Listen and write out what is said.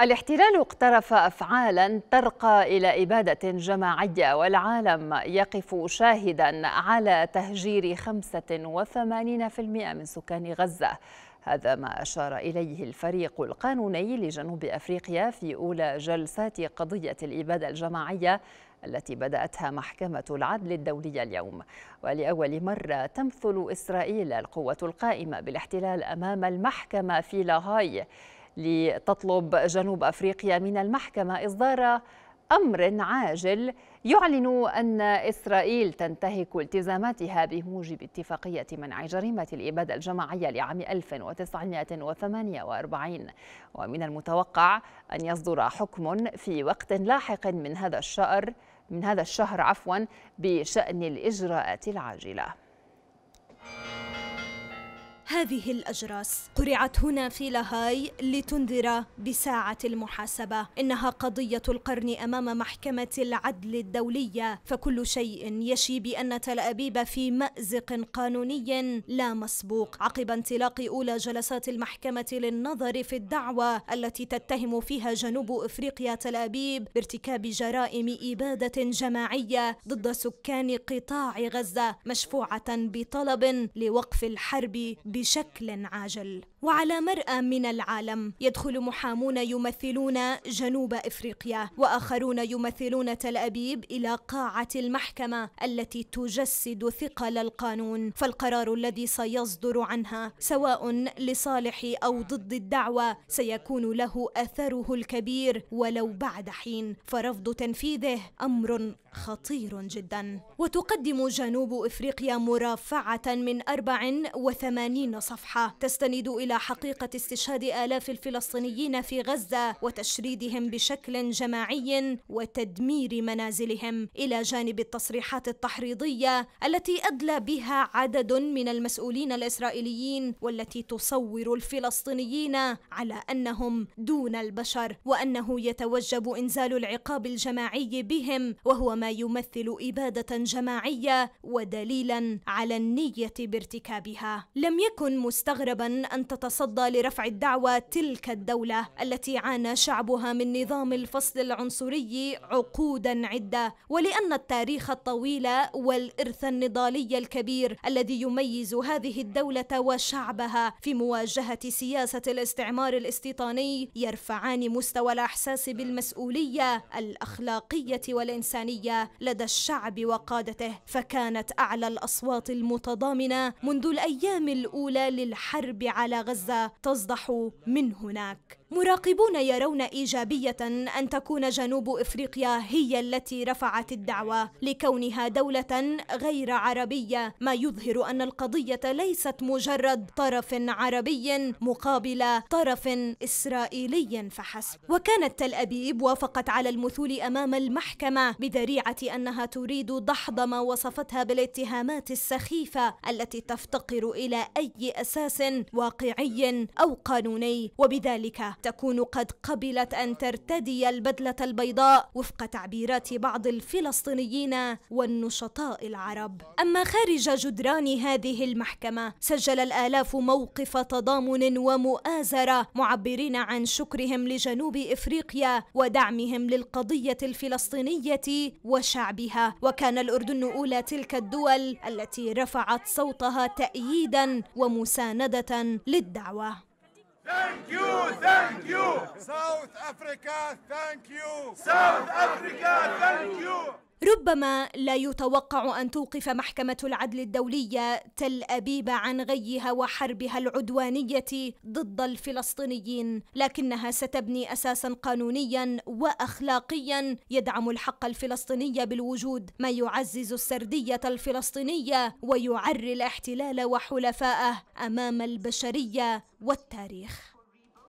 الاحتلال اقترف افعالا ترقى الى اباده جماعيه والعالم يقف شاهدا على تهجير 85% من سكان غزه هذا ما أشار إليه الفريق القانوني لجنوب أفريقيا في أولى جلسات قضية الإبادة الجماعية التي بدأتها محكمة العدل الدولية اليوم ولأول مرة تمثل إسرائيل القوة القائمة بالاحتلال أمام المحكمة في لاهاي لتطلب جنوب أفريقيا من المحكمة إصدار أمر عاجل يعلن أن إسرائيل تنتهك التزاماتها بموجب اتفاقية منع جريمة الإبادة الجماعية لعام 1948 ومن المتوقع أن يصدر حكم في وقت لاحق من هذا الشهر من هذا الشهر عفوا بشأن الإجراءات العاجلة هذه الأجراس قرعت هنا في لاهاي لتنذر بساعة المحاسبة إنها قضية القرن أمام محكمة العدل الدولية فكل شيء يشي بأن تل أبيب في مأزق قانوني لا مسبوق عقب انطلاق أولى جلسات المحكمة للنظر في الدعوة التي تتهم فيها جنوب إفريقيا تل أبيب بارتكاب جرائم إبادة جماعية ضد سكان قطاع غزة مشفوعة بطلب لوقف الحرب ب بشكل عاجل وعلى مرأى من العالم يدخل محامون يمثلون جنوب افريقيا واخرون يمثلون تل ابيب الى قاعه المحكمه التي تجسد ثقل القانون فالقرار الذي سيصدر عنها سواء لصالح او ضد الدعوه سيكون له اثره الكبير ولو بعد حين فرفض تنفيذه امر خطير جدا وتقدم جنوب إفريقيا مرافعة من 84 صفحة تستند إلى حقيقة استشهاد آلاف الفلسطينيين في غزة وتشريدهم بشكل جماعي وتدمير منازلهم إلى جانب التصريحات التحريضية التي أدلى بها عدد من المسؤولين الإسرائيليين والتي تصور الفلسطينيين على أنهم دون البشر وأنه يتوجب إنزال العقاب الجماعي بهم وهو وما يمثل اباده جماعيه ودليلا على النيه بارتكابها لم يكن مستغربا ان تتصدى لرفع الدعوه تلك الدوله التي عانى شعبها من نظام الفصل العنصري عقودا عده ولان التاريخ الطويل والارث النضالي الكبير الذي يميز هذه الدوله وشعبها في مواجهه سياسه الاستعمار الاستيطاني يرفعان مستوى الاحساس بالمسؤوليه الاخلاقيه والانسانيه لدى الشعب وقادته فكانت أعلى الأصوات المتضامنة منذ الأيام الأولى للحرب على غزة تصدح من هناك مراقبون يرون إيجابية أن تكون جنوب إفريقيا هي التي رفعت الدعوة لكونها دولة غير عربية ما يظهر أن القضية ليست مجرد طرف عربي مقابل طرف إسرائيلي فحسب وكانت تل أبيب وافقت على المثول أمام المحكمة بذريعة أنها تريد دحض ما وصفتها بالاتهامات السخيفة التي تفتقر إلى أي أساس واقعي أو قانوني وبذلك تكون قد قبلت أن ترتدي البدلة البيضاء وفق تعبيرات بعض الفلسطينيين والنشطاء العرب أما خارج جدران هذه المحكمة سجل الآلاف موقف تضامن ومؤازرة معبرين عن شكرهم لجنوب إفريقيا ودعمهم للقضية الفلسطينية وشعبها وكان الأردن أولى تلك الدول التي رفعت صوتها تأييدا ومساندة للدعوة Thank you, thank you. South Africa, thank you. South Africa, ربما لا يتوقع أن توقف محكمة العدل الدولية تل أبيب عن غيها وحربها العدوانية ضد الفلسطينيين لكنها ستبني أساسا قانونيا وأخلاقيا يدعم الحق الفلسطيني بالوجود ما يعزز السردية الفلسطينية ويعري الاحتلال وحلفائه أمام البشرية والتاريخ